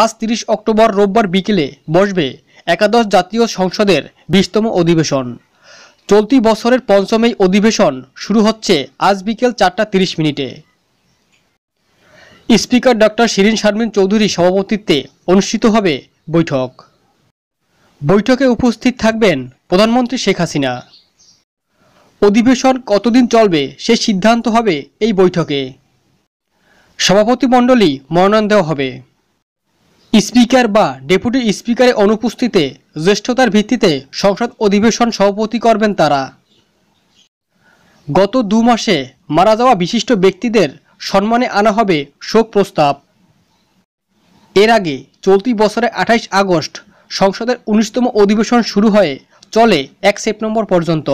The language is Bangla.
আজ তিরিশ অক্টোবর রোববার বিকেলে বসবে একাদশ জাতীয় সংসদের বিশতম অধিবেশন চলতি বছরের পঞ্চম এই অধিবেশন শুরু হচ্ছে আজ বিকেল চারটা তিরিশ মিনিটে স্পিকার ডক্টর শিরিন শারমিন চৌধুরীর সভাপতিত্বে অনুষ্ঠিত হবে বৈঠক বৈঠকে উপস্থিত থাকবেন প্রধানমন্ত্রী শেখ হাসিনা অধিবেশন কতদিন চলবে সে সিদ্ধান্ত হবে এই বৈঠকে সভাপতিমণ্ডলী মনোনয়ন দেওয়া হবে স্পিকার বা ডেপুটি স্পিকারের অনুপস্থিতিতে জ্যেষ্ঠতার ভিত্তিতে সংসদ অধিবেশন সভাপতি করবেন তারা গত দু মাসে মারা যাওয়া বিশিষ্ট ব্যক্তিদের সম্মানে আনা হবে শোক প্রস্তাব এর আগে চলতি বছরে আঠাইশ আগস্ট সংসদের উনিশতম অধিবেশন শুরু হয়ে চলে এক সেপ্টেম্বর পর্যন্ত